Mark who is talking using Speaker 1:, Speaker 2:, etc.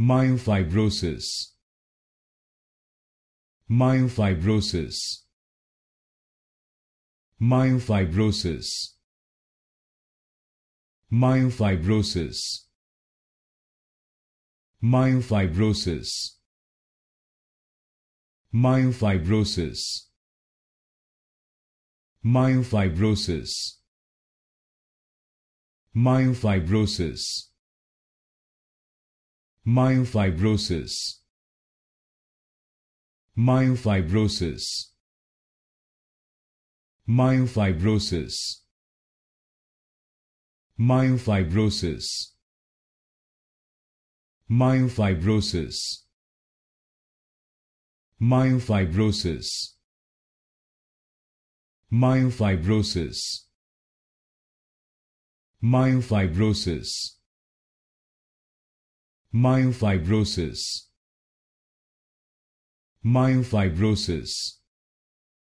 Speaker 1: Myofibrosis. Myofibrosis. Myofibrosis. Myofibrosis. Myofibrosis. Myofibrosis. Myofibrosis. myelofibrosis Myofibrosis. Myofibrosis. Myofibrosis. Myofibrosis. Myofibrosis. Myofibrosis. Myofibrosis. myelofibrosis Myofibrosis. Myofibrosis.